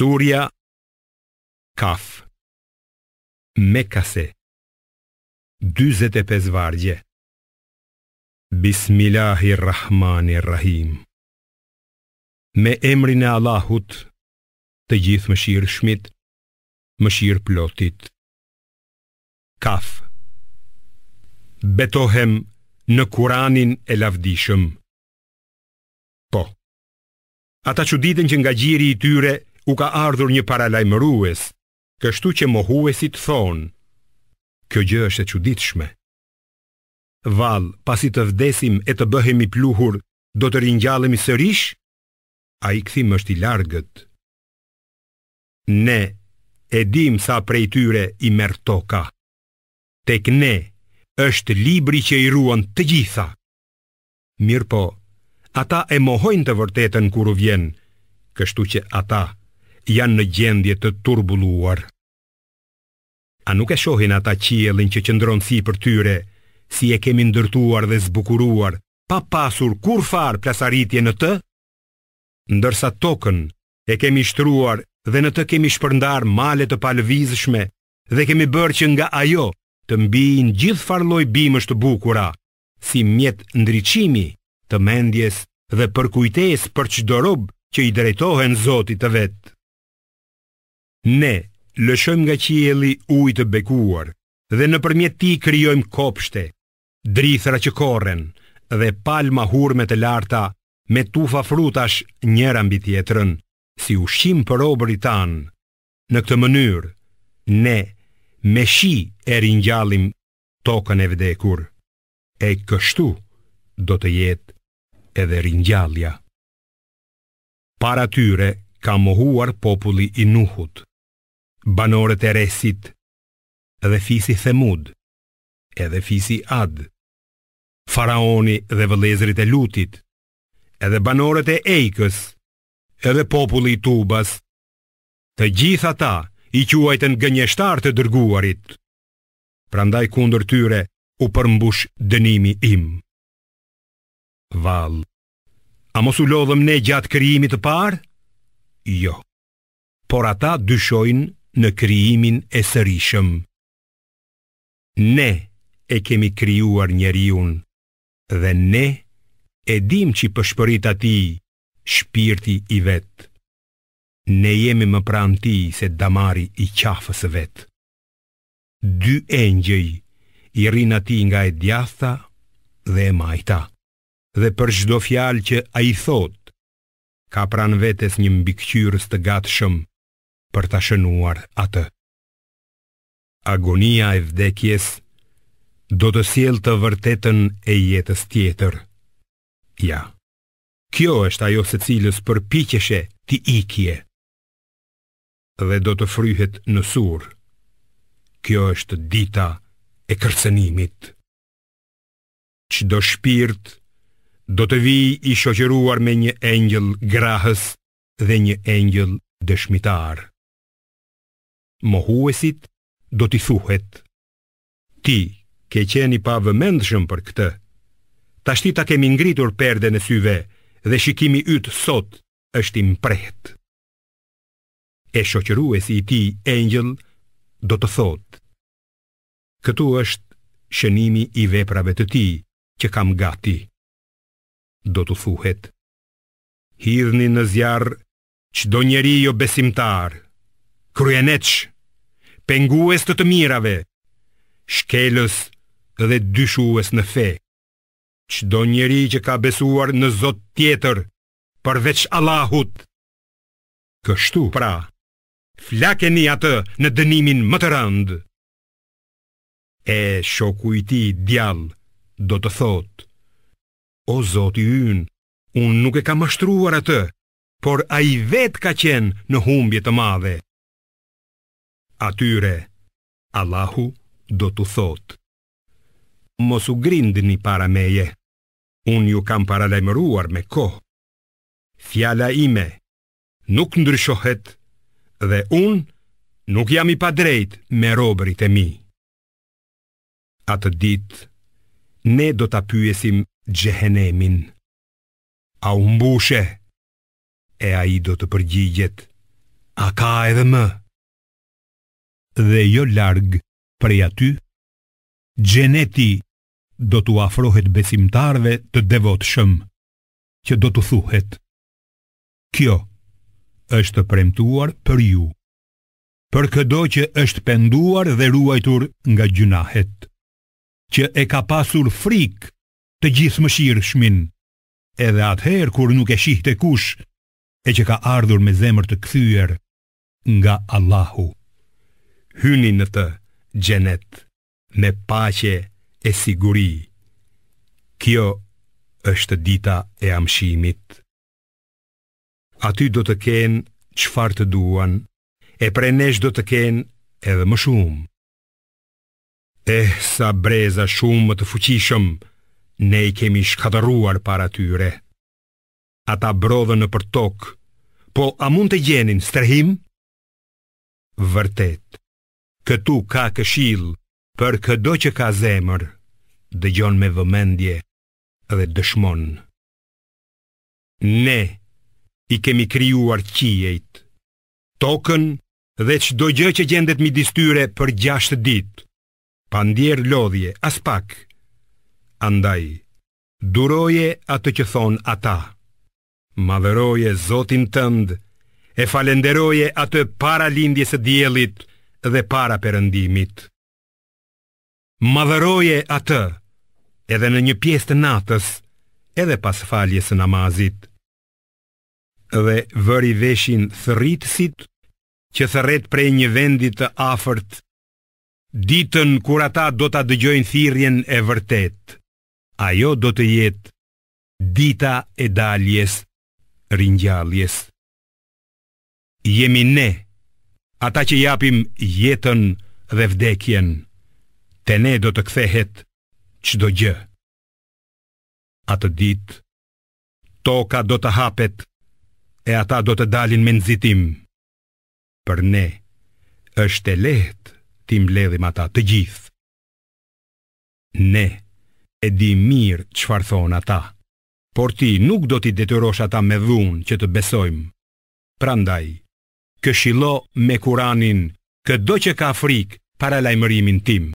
Surja Kaf Mekase 25 vargje Bismillahirrahmanirrahim Me emrin e Allahut të gjithë shirë shmit, shirë plotit Kaf Betohem në kuranin e lavdishëm Po Ata që ditën që nga gjiri i tyre u ka ardhur një paralajmërues, kështu që mohuesit thonë, kjo gjë është e quditshme. Val, pasi të vdesim e të bëhemi pluhur, do të rinjallemi sërish? A i këthim është i largët. Ne, e dim sa prej tyre i mërë toka. Tek ne, është libri që i ruan të gjitha. Mirë po, ata e mohojnë të vërtetën kuru vjenë, kështu që ata – janë në gjendje të turbuluar. A nuk e shohin ata qielin që qëndron si për tyre, si e kemi ndërtuar dhe zbukuruar, pa pasur kur far plasaritje në të? Ndërsa tokën e kemi shtruar dhe në të kemi shpërndar male të palëvizshme dhe kemi bërë që nga ajo të mbiin gjithë farloj bimës të bukura, si mjetë ndryqimi të mendjes dhe përkujtes për çdo rob që i drejtohen zotit të vetë ne lëshojmë nga qieli ujë të bekuar dhe nëpërmjet tij krijojmë kopshte, drithra që korren dhe palma hurme të larta me tufa frutash njëra mbi tjetrën, si ushqim për robërit tan. Në këtë mënyrë ne me shi e ringjallim tokën e vdekur. E kështu do të jetë edhe ringjallja. Para tyre ka mohuar populli i Nuhut banorët e Resit, edhe fisi Themud, edhe fisi Ad, faraoni dhe vëlezrit e Lutit, edhe banorët e Ejkës, edhe populli i Tubas. Të gjithë ata i quajtën gënjeshtar të dërguarit. Prandaj kundër tyre u përmbush dënimi im. Val, a mos u lodhëm ne gjatë kryimit të parë? Jo, por ata dyshojnë në kryimin e sërishëm Ne e kemi kryuar njeriun Dhe ne e dim që i pëshpërit ati shpirti i vet Ne jemi më pran ti se damari i qafës vet Dy engjëj i rin ati nga e djatha dhe e majta Dhe për shdo fjal që a i thot Ka pran vetës një mbikqyrës të gatshëm, për ta shënuar atë. Agonia e vdekjes do të siel të vërtetën e jetës tjetër. Ja, kjo është ajo se cilës për piqeshe ti ikje. Dhe do të fryhet në sur. Kjo është dita e kërcenimit. Qdo shpirt do të vi i shoqeruar me një engjël grahës dhe një engjël dëshmitarë mohuesit do t'i thuhet Ti, ke qeni pa vëmendshëm për këtë Ta shti ta kemi ngritur perde në syve Dhe shikimi ytë sot është i imprejt E shoqëruesi i ti, angel, do të thot Këtu është shënimi i veprave të ti që kam gati Do të thuhet Hidhni në zjarë qdo njeri jo besimtarë kryeneq, pengues të të mirave, shkelës dhe dyshues në fe. Qdo njeri që ka besuar në Zot tjetër, përveç Allahut. Kështu pra, flakeni atë në dënimin më të rëndë. E shoku i ti djal, do të thot O zoti yn, unë nuk e kam mashtruar atë Por a i vet ka qenë në humbje të madhe atyre, Allahu do të thot. Mosu grindë një para meje, unë ju kam paralajmëruar me ko. Fjala ime nuk ndryshohet dhe unë nuk jam i pa drejt me robrit e mi. Atë dit, ne do të apyesim gjehenemin. A umbushe, e a i do të përgjigjet, a ka edhe më dhe jo larg prej aty, gjeneti do t'u afrohet besimtarve të devot shëm, që do t'u thuhet. Kjo është premtuar për ju, për këdo që është penduar dhe ruajtur nga gjunahet, që e ka pasur frik të gjithë më shirë shmin, edhe atëherë kur nuk e shihte kush, e që ka ardhur me zemër të këthyër nga Allahu hyni në të gjenet me pache e siguri. Kjo është dita e amshimit. Aty do të kenë qfar të duan, e pre nesh do të kenë edhe më shumë. Eh, sa breza shumë më të fuqishëm, ne i kemi shkadaruar para tyre. A ta brodhe në për tokë, po a mund të gjenin strehim? Vërtet, këtu ka këshil, për këdo që ka zemër, dëgjon me vëmendje dhe dëshmon. Ne i kemi krijuar qiejt, tokën dhe çdo gjë që gjendet midis tyre për 6 dit, pa ndjer lodhje as pak. Andaj, duroje atë që thon ata. Madhëroje Zotin tënd e falenderoje atë para lindjes së diellit, dhe para përëndimit. Madhëroje atë, edhe në një pjesë të natës, edhe pas faljes namazit. Dhe vëri veshin thëritësit, që thëret prej një vendit të afërt, ditën kur ata do të dëgjojnë thirjen e vërtet, ajo do të jetë dita e daljes, rinjalljes. Jemi ne, ata që japim jetën dhe vdekjen, te ne do të kthehet çdo gjë. Atë ditë toka do të hapet e ata do të dalin me nxitim. Për ne është e lehtë ti mbledhim ata të gjithë. Ne e di mirë çfarë thon ata, por ti nuk do t'i detyrosh ata me dhunë që të besojmë. Prandaj, këshilo me kuranin, këdo që ka frikë para lajmërimin tim.